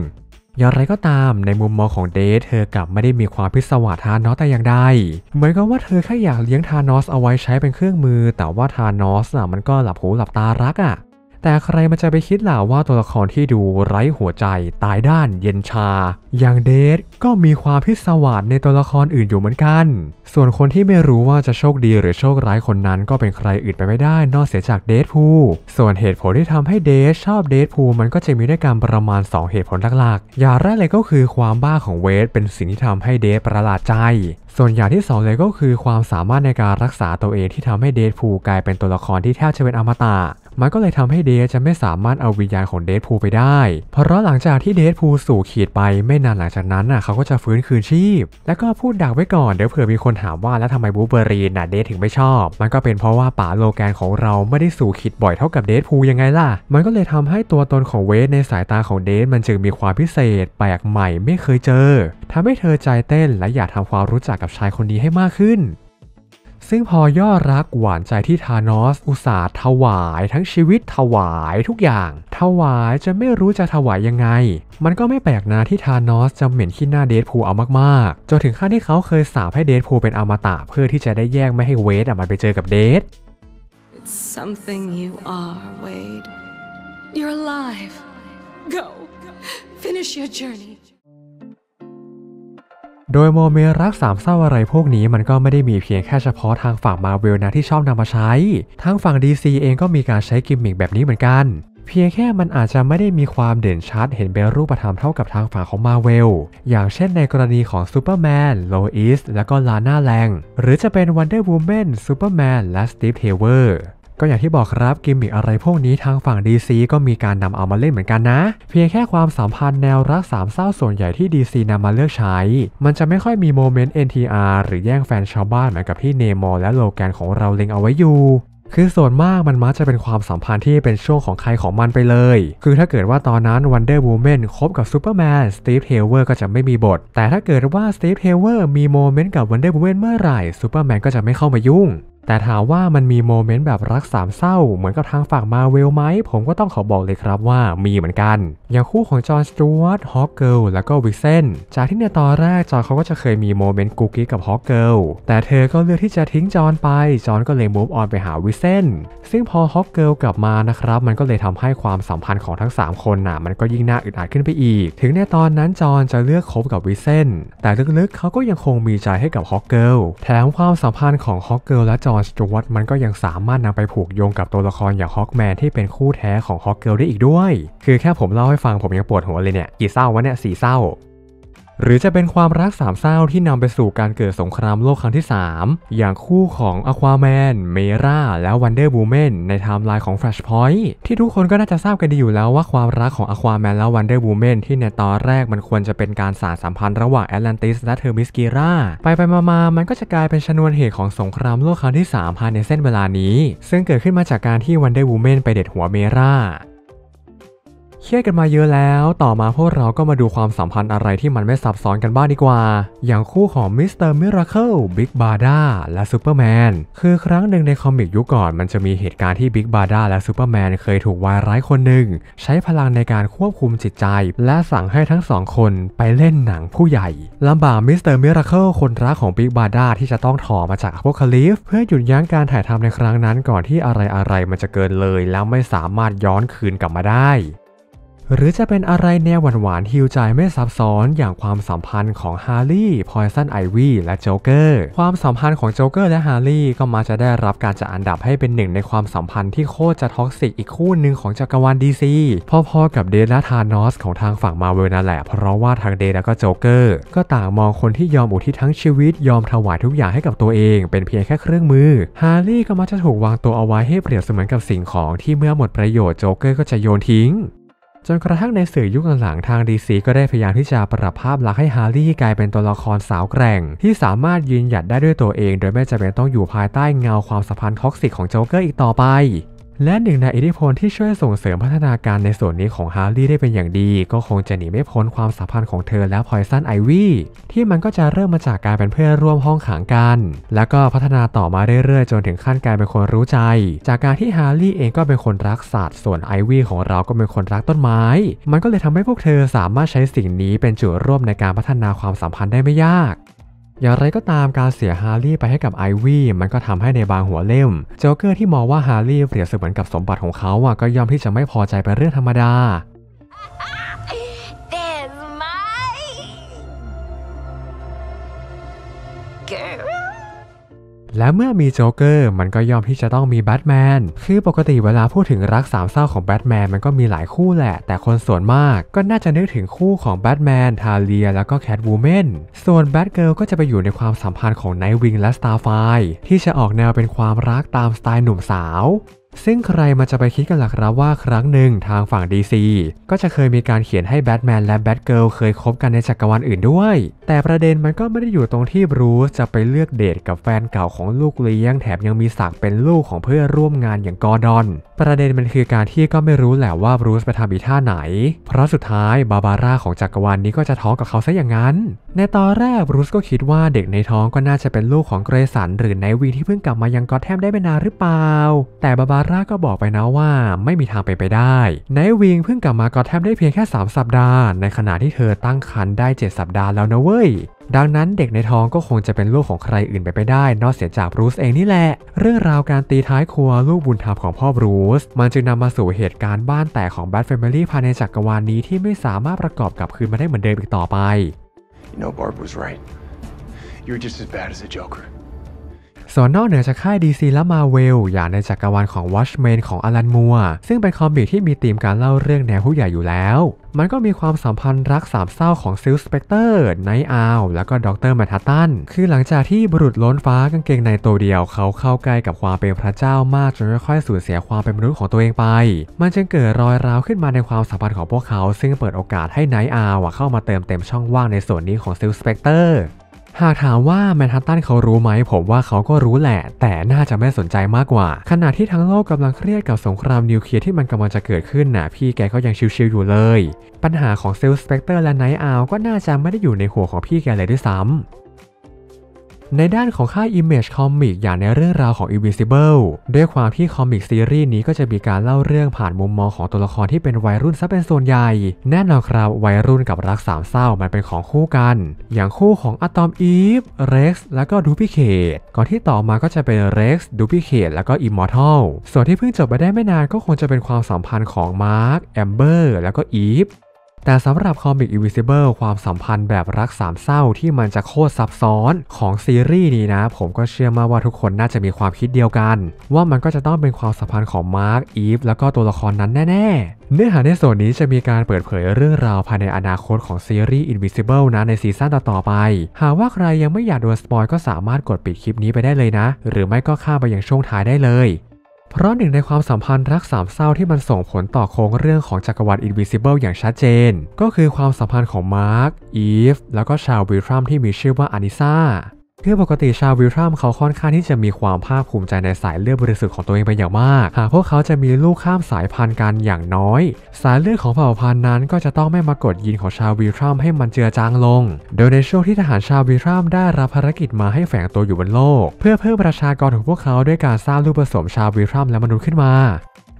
อย่างไรก็ตามในมุมมองของเดทเธอกลับไม่ได้มีความพิศวาสทานอสแต่อย่างใดเหมือนกับว่าเธอแค่อยากเลี้ยงทานอสเอาไว้ใช้เป็นเครื่องมือ แต่ว่าทานอสน่ะมันก็หลับหูหลับตารักอะ่ะแต่ใครมันจะไปคิดล่ะว่าตัวละครที่ดูไร้หัวใจ ตายด้านเย็นชา อย่างเดทก็มีความพิศวาสในตัวละครอื่นอยู่เหมือนกัน ส่วนคนที่ไม่รู้ว่าจะโชคดีหรือโชคร้ายคนนั้นก็เป็นใครอื่นไปไม่ได้นอกเสียจากเดทพูส่วนเหตุผลที่ทำให้เดทชอบเดทพูมันก็จะมีด้วยกันประมาณ 2 เหตุผลหลักๆอย่างแรกเลยก็คือความบ้าของเวส เป็นสิ่งที่ทำให้เดทประหลาดใจ ส่วนอย่างที่2เลยก็คือความสามารถในการรักษาตัวเองที่ทำให้เดทพูกลายเป็นตัวละครที่แทบจะเป็นอมตะมันก็เลยทำให้เดซจะไม่สามารถเอาวิญญาณของเดซพูไปได้ เพราะหลังจากที่เดซพูสู่ขีดไป ไม่นานหลังจากนั้นน่ะเขาก็จะฟื้นคืนชีพ แล้วก็พูดดักไว้ก่อนเดี๋ยวเผื่อมีคนถามว่าแล้วทำไมบูเบอรีนน่ะเดซถึงไม่ชอบ มันก็เป็นเพราะว่าป่าโลแกนของเราไม่ได้สู่ขีดบ่อยเท่ากับเดซพูยังไงล่ะ มันก็เลยทำให้ตัวตนของเวสในสายตาของเดซมันจึงมีความพิเศษแปลกใหม่ไม่เคยเจอทำให้เธอใจเต้นและอยากทำความรู้จักกับชายคนนี้ให้มากขึ้นซึ่งพอย่อรักหวานใจที่ธานอส อุตส่าห์ถวายทั้งชีวิตถวายทุกอย่าง ถวายจะไม่รู้จะถวายยังไง มันก็ไม่แปลกนะที่ธานอส จะเหม็นขี้หน้าเดทพูเอามากๆ จนถึงขั้นที่เขาเคยสาบให้เดทพูเป็นอมตะเพื่อที่จะได้แยกไม่ให้เวดมันไปเจอกับเดท finish your journey โดยโมเมรักสามเศร้าอะไรพวกนี้มันก็ไม่ได้มีเพียงแค่เฉพาะทางฝั่งมาเวลนะที่ชอบนำมาใช้ ทางฝั่ง DC เองก็มีการใช้กิมมิกแบบนี้เหมือนกัน เพียงแค่มันอาจจะไม่ได้มีความเด่นชัดเห็นเป็นรูปธรรมเท่ากับทางฝั่งของมาเวลอย่างเช่นในกรณีของซูเปอร์แมน โลอิสและก็ลาน่าแรง หรือจะเป็นวันเดอร์วูแมน ซูเปอร์แมนและสตีฟเทเวอร์ก็อย่างที่บอกครับกิมมิกอะไรพวกนี้ทางฝั่ง DC ก็มีการนำเอามาเล่นเหมือนกันนะ เพียงแค่ความสัมพันธ์แนวรักสามเศร้าส่วนใหญ่ที่ DC นำมาเลือกใช้ มันจะไม่ค่อยมีโมเมนต์ NTR หรือแย่งแฟนชาวบ้านเหมือนกับที่เนมอลและโลแกนของเราเล็งเอาไว้อยู่ คือส่วนมากมันมักจะเป็นความสัมพันธ์ที่เป็นช่วงของใครของมันไปเลย คือถ้าเกิดว่าตอนนั้นวันเดอร์วูแมนคบกับซูเปอร์แมนสตีฟเฮเวอร์ก็จะไม่มีบท แต่ถ้าเกิดว่าสตีฟเฮเวอร์มีโมเมนต์กับวันเดอร์วูแมนเมื่อไหร่ซูเปอร์แมนก็จะไม่เข้ามายุ่งแต่ถามว่ามันมีโมเมนต์แบบรักสามเศร้า เหมือนกับทางฝั่งมาเวลไหม ผมก็ต้องขอบอกเลยครับว่ามีเหมือนกันอย่างคู่ของจอห์นสตูวัตฮอกเกิลแล้วก็วิกเซนจากที่ในตอนแรกจอห์นเขาก็จะเคยมีโมเมนต์กุ๊กกิ๊กกับฮอกเกิลแต่เธอก็เลือกที่จะทิ้งจอห์นไป จอห์นก็เลยมูฟออนไปหาวิกเซนซึ่งพอฮอกเกิลกลับมานะครับ มันก็เลยทำให้ความสัมพันธ์ของทั้ง 3 คนน่ะมันก็ยิ่งน่าอึดอัดขึ้นไปอีก ถึงในตอนนั้นจอห์นจะเลือกคบกับวิกเซนแต่ลึกๆเขาก็ยังคงมีใจให้กับฮอกเกิลแถมความสัมพันธ์ของฮอกเกิลและจอห์รสจวตมันก็ยังสามารถนำไปผูกโยงกับตัวละครอย่างฮอกแมนที่เป็นคู่แท้ของฮอกเกิลได้อีกด้วย คือแค่ผมเล่าให้ฟังผมยังปวดหัวเลยเนี่ย กี่เศร้าวะเนี่ย สี่เศร้าหรือจะเป็นความรักสามเศร้าที่นำไปสู่การเกิดสงครามโลกครั้งที่ 3 อย่างคู่ของอควาแมนเมราและวันเดอร์บูเมนในไทม์ไลน์ของแฟลชพอยท์ที่ทุกคนก็น่าจะทราบกันดีอยู่แล้วว่าความรักของอควาแมนและวันเดอร์บูเมนที่ในตอนแรกมันควรจะเป็นการสารสัมพันธ์ระหว่างแอตแลนติสและเทอร์มิสกีราไปไปมาๆมันก็จะกลายเป็นชนวนเหตุของสงครามโลกครั้งที่3ภายในเส้นเวลานี้ ซึ่งเกิดขึ้นมาจากการที่วันเดอร์บูเมนไปเด็ดหัวเมราเครียดกันมาเยอะแล้ว ต่อมาพวกเราก็มาดูความสัมพันธ์อะไรที่มันไม่ซับซ้อนกันบ้างดีกว่า อย่างคู่ของมิสเตอร์มิราเคิล บิ๊กบาร์ด้า และซูเปอร์แมน คือครั้งหนึ่งในคอมิกยุคก่อนมันจะมีเหตุการณ์ที่บิ๊กบาร์ด้าและซูเปอร์แมนเคยถูกวายร้ายคนหนึ่ง ใช้พลังในการควบคุมจิตใจ และสั่งให้ทั้งสองคนไปเล่นหนังผู้ใหญ่ ลำบากมิสเตอร์มิราเคิลคนรักของบิ๊กบาร์ด้าที่จะต้องถอมาจากอพคาลิฟเพื่อหยุดยั้งการถ่ายทำในครั้งนั้นก่อนที่อะไรอะไรมันจะเกินเลยแล้วไม่สามารถย้อนคืนกลับมาได้หรือจะเป็นอะไรแนวหวานๆฮิวใจไม่ซับซ้อน อย่างความสัมพันธ์ของฮาร์ลี่ พอยซันไอวี่และโจ๊กเกอร์ ความสัมพันธ์ของโจ๊กเกอร์และฮาร์ลี่ก็มาจะได้รับการจัดอันดับให้เป็นหนึ่งในความสัมพันธ์ที่โคตรจะท็อกซิกอีกคู่หนึ่งของจักรวาลดีซีพอๆกับเดนและธานอส ของทางฝั่งมาเวลนั่นแหละ เพราะว่าทางเดนและก็โจ๊กเกอร์ก็ต่างมองคนที่ยอมอุทิศทั้งชีวิตยอมถวายทุกอย่างให้กับตัวเอง เป็นเพียงแค่เครื่องมือฮาร์ลี่ก็มักจะถูกวางตัวเอาไว้ให้เปรียบเสมือนกับสิ่งของที่เมื่อหมดประโยชน์โจ๊กเกอร์ก็จะโยนทิ้งจนกระทั่งในสื่อยุคหลังๆทางดีซีก็ได้พยายามที่จะปรับภาพลักษณ์ให้ฮาร์ลี่กลายเป็นตัวละครสาวแกร่งที่สามารถยืนหยัดได้ด้วยตัวเองโดยไม่จำเป็นต้องอยู่ภายใต้เงาความสัมพันธ์ท็อกซิกของโจ๊กเกอร์อีกต่อไปและหนึ่งในอิทธิพลที่ช่วยส่งเสริมพัฒนาการในส่วนนี้ของฮาร์ลี่ได้เป็นอย่างดีก็คงจะหนีไม่พ้นความสัมพันธ์ของเธอและพอยซันไอวี่ที่มันก็จะเริ่มมาจากการเป็นเพื่อนร่วมห้องขังกัน แล้วก็พัฒนาต่อมาเรื่อยๆจนถึงขั้นกลายเป็นคนรู้ใจ จากการที่ฮาร์ลี่เองก็เป็นคนรักสัตว์ส่วนไอวี่ของเราก็เป็นคนรักต้นไม้ มันก็เลยทำให้พวกเธอสามารถใช้สิ่งนี้เป็นจุดร่วมในการพัฒนาความสัมพันธ์ได้ไม่ยากอย่างไรก็ตามการเสียฮาร์ลี่ไปให้กับไอวี่มันก็ทำให้ในบางหัวเล่มเจ้าเกอร์ที่มองว่าฮาร์ลี่เปรียบเสมือนกับสมบัติของเขาอ่ะก็ยอมที่จะไม่พอใจไปเรื่องธรรมดาและเมื่อมีโจ๊กเกอร์มันก็ยอมที่จะต้องมีแบทแมนคือปกติเวลาพูดถึงรักสามเศร้าของแบทแมนมันก็มีหลายคู่แหละแต่คนส่วนมากก็น่าจะนึกถึงคู่ของแบทแมนทาเลียแล้วก็แคทวูแมนส่วนแบทเกิลก็จะไปอยู่ในความสัมพันธ์ของไนท์วิงและสตาร์ไฟที่จะออกแนวเป็นความรักตามสไตล์หนุ่มสาวซึ่งใครมันจะไปคิดกันหลักรับว่าครั้งหนึ่งทางฝั่ง DC ก็จะเคยมีการเขียนให้แบทแมนและแบทเกิลเคยคบกันในจักรวาลอื่นด้วย แต่ประเด็นมันก็ไม่ได้อยู่ตรงที่บรูซจะไปเลือกเดทกับแฟนเก่าของลูกเลี้ยงแถมยังมีศักดิ์เป็นลูกของเพื่อร่วมงานอย่างกอร์ดอน ประเด็นมันคือการที่ก็ไม่รู้แหละว่าบรูซไปทำอีท่าไหน เพราะสุดท้ายบาบาร่าของจักรวาลนนี้ก็จะท้องกับเขาซะอย่างนั้น ในตอนแรกบรูซก็คิดว่าเด็กในท้องก็น่าจะเป็นลูกของเกรสันหรือไนวีที่เพิ่งกลับมายังกอ์แทมได้ไม่นานหรือเปล่าแต่บาบาาร่าก็บอกไปนะว่าไม่มีทางไปไปได้ไนวิงเพิ่งกลับมากอแทมได้เพียงแค่ 3 สัปดาห์ในขณะที่เธอตั้งครรภ์ได้ 7 สัปดาห์แล้วนะเว้ย ดังนั้นเด็กในท้องก็คงจะเป็นลูกของใครอื่นไปไปได้ นอกเสียจากบรูซเองนี่แหละ เรื่องราวการตีท้ายครัวลูกบุญธรรมของพ่อบรูซมันจึงนำมาสู่เหตุการณ์บ้านแตกของแบทแฟมิลี่ภายในจักรวาลนี้ที่ไม่สามารถประกอบกับคืนมาได้เหมือนเดิมอีกต่อไป You know Barb was right. You're just as bad as a Joker. ส่วนนอกเหนือจากค่าย DC และมาเวลอย่างในจักรวาลของ Watchmen ของอลันมัวซึ่งเป็นคอมิกที่มีธีมการเล่าเรื่องแนวผู้ใหญ่อยู่แล้ว มันก็มีความสัมพันธ์รักสามเศร้าของซิลสเปกเตอร์ไนท์อาวแล้วก็ด็อกเตอร์แมทตัน คือหลังจากที่บุรุษล้นฟ้ากางเกงในตัวเดียวเขาเข้าใกล้กับความเป็นพระเจ้ามากจนค่อย ๆ สูญเสียความเป็นมนุษย์ของตัวเองไป มันจึงเกิดรอยร้าวขึ้นมาในความสัมพันธ์ของพวกเขา ซึ่งเปิดโอกาสให้ไนท์อาวเข้ามาเติมเต็มช่องว่างในส่วนนี้ของซิลสเปกเตอร์หากถามว่าแมนฮัตตันเขารู้ไหม ผมว่าเขาก็รู้แหละ แต่น่าจะไม่สนใจมากกว่าขณะที่ทั้งโลกกาลังเครียดกับสงคราม นิวเคลียร์ที่มันกำลังจะเกิดขึ้นนะพี่แกก็ยังชิวๆอยู่เลย ปัญหาของเซลล์สเปกเตอร์และไนท์อาวก็น่าจะไม่ได้อยู่ในหัวของพี่แกเลยด้วยซ้ำในด้านของค่าย Image Comic อย่างในเรื่องราวของ Invisible ด้วยความที่คอมิกซีรีส์นี้ก็จะมีการเล่าเรื่องผ่านมุมมองของตัวละครที่เป็นวัยรุ่นซะเป็นส่วนใหญ่ แน่นอนครับวัยรุ่นกับรักสามเศร้ามันเป็นของคู่กัน อย่างคู่ของอะตอมอีฟเร็กซ์แล้วก็ดูพิเคตก่อนที่ต่อมาก็จะเป็นเร็กซ์ดูพิเคตแล้วก็อิมมอร์ทัลส่วนที่เพิ่งจบไปได้ไม่นานก็คงจะเป็นความสัมพันธ์ของมาร์คแอมเบอร์แล้วก็อีฟแต่สำหรับคอมิก Invisible ความสัมพันธ์แบบรักสามเศร้าที่มันจะโคตรซับซ้อนของซีรีส์นี้นะ ผมก็เชื่อมาว่าทุกคนน่าจะมีความคิดเดียวกัน ว่ามันก็จะต้องเป็นความสัมพันธ์ของมาร์กอีฟแล้วก็ตัวละครนั้นแน่ ๆ เนื้อหาในส่วนนี้จะมีการเปิดเผยเรื่องราวภายในอนาคตของซีรีส์ Invisible นะในซีซั่นต่อๆไป หากว่าใครยังไม่อยากโดนสปอยก็สามารถกดปิดคลิปนี้ไปได้เลยนะ หรือไม่ก็ข้ามไปยังช่วงท้ายได้เลยเพราะหนึ่งในความสัมพันธ์รักสามเศร้าที่มันส่งผลต่อโครงเรื่องของจักรวรรดิอินวิซิเบิลอย่างชัดเจน ก็คือความสัมพันธ์ของมาร์คอีฟแล้วก็ชาววิทรัมที่มีชื่อว่าอานิซาคือปกติชาววิลทรัมเขาค่อนข้างที่จะมีความภาคภูมิใจในสายเลือดบริสุทธิ์ของตัวเองเป็นอย่างมาก หากพวกเขาจะมีลูกข้ามสายพันธุ์กันอย่างน้อย สายเลือดของเผ่าพันธุ์นั้นก็จะต้องไม่มากดยีนของชาววิลทรัมให้มันเจือจางลง โดยในช่วงที่ทหารชาววิลทรัมได้รับภารกิจมาให้แฝงตัวอยู่บนโลก เพื่อเพิ่มประชากรของพวกเขาด้วยการสร้างลูกผสมชาววิลทรัมและมนุษย์ขึ้นมา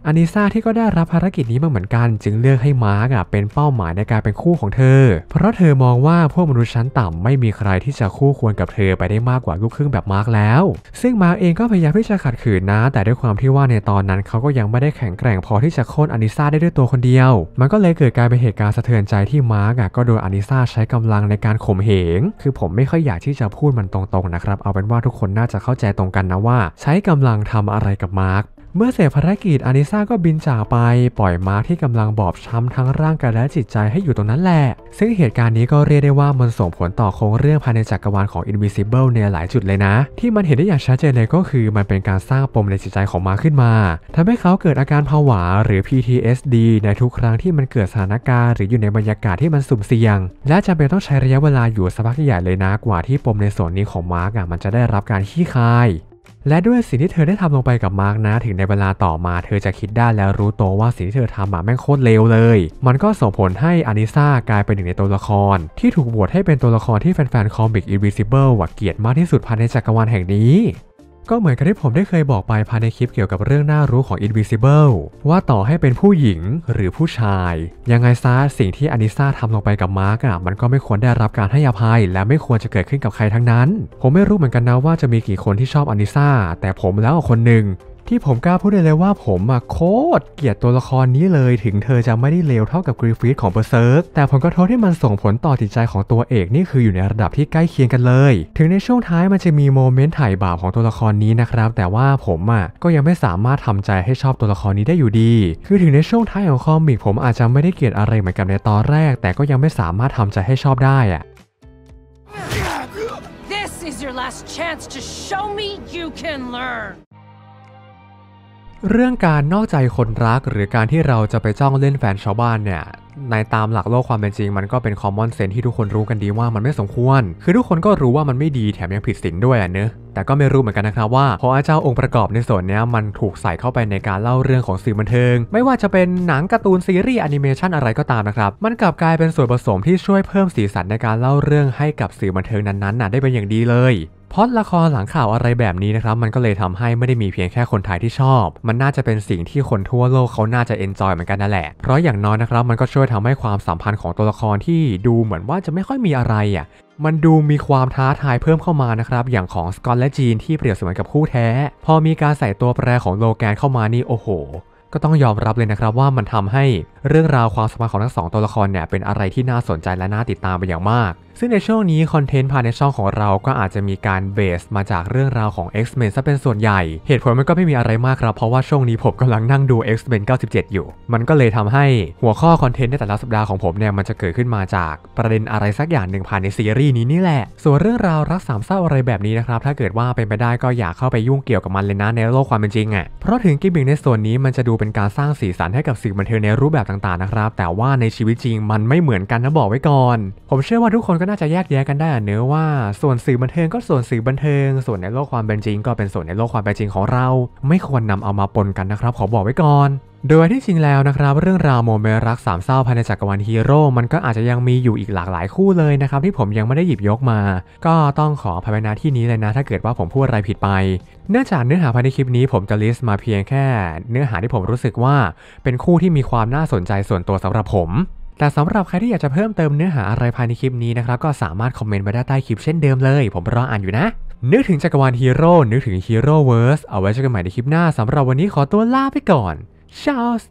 อานิซาที่ก็ได้รับภารกิจนี้มาเหมือนกัน จึงเลือกให้มาร์กเป็นเป้าหมายในการเป็นคู่ของเธอ เพราะเธอมองว่าพวกมนุษย์ชั้นต่ำไม่มีใครที่จะคู่ควรกับเธอไปได้มากกว่าลูกครึ่งแบบมาร์กแล้ว ซึ่งมาร์กเองก็พยายามที่จะขัดขืนนะ แต่ด้วยความที่ว่าในตอนนั้นเขาก็ยังไม่ได้แข็งแกร่งพอที่จะโค่นอานิซาได้ด้วยตัวคนเดียว มันก็เลยเกิดกลายเป็นเหตุการณ์สะเทือนใจที่มาร์กก็โดนอานิซาใช้กำลังในการข่มเหงคือผมไม่ค่อยอยากที่จะพูดมันตรงๆนะครับ เอาเป็นว่าทุกคนน่าจะเข้าใจตรงกันนะว่า ใช้กำลังทำอะไรกับมาร์กเมื่อเสร็จภารกิจอานิซาก็บินจากไป ปล่อยมาร์คที่กำลังบอบช้ำทั้งร่างกายและจิตใจให้อยู่ตรงนั้นแหละ ซึ่งเหตุการณ์นี้ก็เรียกได้ว่ามันส่งผลต่อโครงเรื่องภายในจักรวาลของ Invisible ในหลายจุดเลยนะ ที่มันเห็นได้อย่างชัดเจนเลยก็คือมันเป็นการสร้างปมในจิตใจของมาขึ้นมา ทำให้เขาเกิดอาการผวาหรือ PTSD ในทุกครั้งที่มันเกิดสถานการณ์หรืออยู่ในบรรยากาศที่มันสุ่มเสี่ยง และจำเป็นต้องใช้ระยะเวลาอยู่สักพักใหญ่เลยนะกว่าที่ปมในส่วนนี้ของมาร์กมันจะได้รับการขี้คายและด้วยสิ่งที่เธอได้ทำลงไปกับมาร์กนะ ถึงในเวลาต่อมาเธอจะคิดได้แล้วรู้ตัวว่าสิ่งที่เธอทำอะแม่งโคตรเลวเลย มันก็ส่งผลให้อานิซากลายเป็นหนึ่งในตัวละครที่ถูกบวชให้เป็นตัวละครที่แฟนๆ คอมิกอินวิซิเบิลหวาเกียดมากที่สุดภายในจักรวาลแห่งนี้ก็เหมือนกับที่ผมได้เคยบอกไปภายในคลิปเกี่ยวกับเรื่องน่ารู้ของ Invisible ว่าต่อให้เป็นผู้หญิงหรือผู้ชาย ยังไงซะสิ่งที่อนิซาทำลงไปกับมาร์กอ่ะมันก็ไม่ควรได้รับการให้อภัย และไม่ควรจะเกิดขึ้นกับใครทั้งนั้น ผมไม่รู้เหมือนกันนะว่าจะมีกี่คนที่ชอบอนิซาแต่ผมแล้วคนหนึ่งที่ผมกล้าพูดได้เลยว่าผมอะโคตรเกลียดตัวละครนี้เลย ถึงเธอจะไม่ได้เลวเท่ากับกรีฟฟิธของเบอร์เซิร์กแต่ผลกระทบที่มันส่งผลต่อจิตใจของตัวเอกนี่คืออยู่ในระดับที่ใกล้เคียงกันเลย ถึงในช่วงท้ายมันจะมีโมเมนต์ถ่ายบาปของตัวละครนี้นะครับ แต่ว่าผมอะก็ยังไม่สามารถทำใจให้ชอบตัวละครนี้ได้อยู่ดี คือถึงในช่วงท้ายของคอมิกผมอาจจะไม่ได้เกลียดอะไรเหมือนกับในตอนแรก แต่ก็ยังไม่สามารถทำใจให้ชอบได้อะ This is your last chance to show me you can learn. เรื่องการนอกใจคนรักหรือการที่เราจะไปจ้องเล่นแฟนชาวบ้านเนี่ยในตามหลักโลกความเป็นจริงมันก็เป็นคอมมอนเซนที่ทุกคนรู้กันดีว่ามันไม่สมควร คือทุกคนก็รู้ว่ามันไม่ดีแถมยังผิดศีลด้วยเนอะแต่ก็ไม่รู้เหมือนกันนะครับว่าพระเจ้าองค์ประกอบในส่วนนี้มันถูกใส่เข้าไปในการเล่าเรื่องของสื่อบันเทิง ไม่ว่าจะเป็นหนังการ์ตูนซีรีส์แอนิเมชันอะไรก็ตามนะครับมันกลับกลายเป็นส่วนผสมที่ช่วยเพิ่มสีสันในการเล่าเรื่องให้กับสื่อบันเทิงนั้นๆน่ะได้เป็นอย่างดีเลยพราะละครหลังข่าวอะไรแบบนี้นะครับมันก็เลยทำให้ไม่ได้มีเพียงแค่คนไทยที่ชอบ มันน่าจะเป็นสิ่งที่คนทั่วโลกเขาน่าจะเอนจอยเหมือนกันนั่นแหละ เพราะอย่างน้อยนะครับมันก็ช่วยทำให้ความสัมพันธ์ของตัวละครที่ดูเหมือนว่าจะไม่ค่อยมีอะไรอ่ะมันดูมีความท้าทายเพิ่มเข้ามานะครับอย่างของสกอตและจีนที่เปรียบเสมือนกับคู่แท้พอมีการใส่ตัวแปรของโลแกนเข้ามานี่โอ้โห ก็ต้องยอมรับเลยนะครับว่ามันทำให้เรื่องราวความสัมพันธ์ของทั้งสองตัวละครเนี่ยเป็นอะไรที่น่าสนใจและน่าติดตามไปอย่างมากซึ่งในช่วงนี้คอนเทนต์ภายในช่องของเราก็อาจจะมีการเบสมาจากเรื่องราวของ X-Men ซะเป็นส่วนใหญ่เหตุผลมันก็ไม่มีอะไรมากครับเพราะว่าช่วงนี้ผมกำลังนั่งดู X-Men 97 อยู่ มันก็เลยทำให้หัวข้อคอนเทนต์ในแต่ละสัปดาห์ของผมเนี่ยมันจะเกิดขึ้นมาจากประเด็นอะไรสักอย่างหนึ่งผ่านในซีรีส์นี้นี่แหละ ส่วนเรื่องราวรักสามเศร้าอะไรแบบนี้นะครับถ้าเกิดว่าเป็นไปได้ก็อย่าเข้าไปยุ่งเกี่ยวกับมันเลยนะในโลกความเป็นจริงอะ่ะเพราะถึงกิมมิกในส่วนนี้มันจะดูเป็นการสร้างสีสันให้กับสื่อบันเทิงในรูปแบบต่างๆนะครับแต่ว่าในชีวิตจริงมันไม่เหมือนกันนะบอกไว้ก่อนผมเชื่อว่าทุกคนก็น่าจะแยกแยะกันได้เนื้อว่าส่วนสื่อบันเทิงก็ส่วนสื่อบันเทิง ส่วนในโลกความเป็นจริงก็เป็นส่วนในโลกความเป็นจริงของเรา ไม่ควรนำเอามาปนกันนะครับ ขอบอกไว้ก่อนโดยที่จริงแล้วนะครับ เรื่องราวโมเมรักสามเศร้าภายในจักรวาลฮีโร่มันก็อาจจะยังมีอยู่อีกหลากหลายคู่เลยนะครับที่ผมยังไม่ได้หยิบยกมา ก็ต้องขอภาในาที่นี้เลยนะ ถ้าเกิดว่าผมพูดอะไรผิดไป เนื่องจากเนื้อหาภายในคลิปนี้ผมจะลิสต์มาเพียงแค่ เนื้อหาที่ผมรู้สึกว่า เป็นคู่ที่มีความน่าสนใจส่วนตัวสำหรับผมแต่สำหรับใครที่อยากจะเพิ่มเติมเนื้อหาอะไรภายในคลิปนี้นะครับ ก็สามารถคอมเมนต์ไว้ได้ใต้คลิปเช่นเดิมเลย ผมรออ่านอยู่นะ นึกถึงจักรวาลฮีโร่นึกถึงฮีโร่เวิร์สเอาไว้เจอกันใหม่ในคลิปหน้าสำหรับวันนี้ขอตัวลาไปก่อน ชาลส์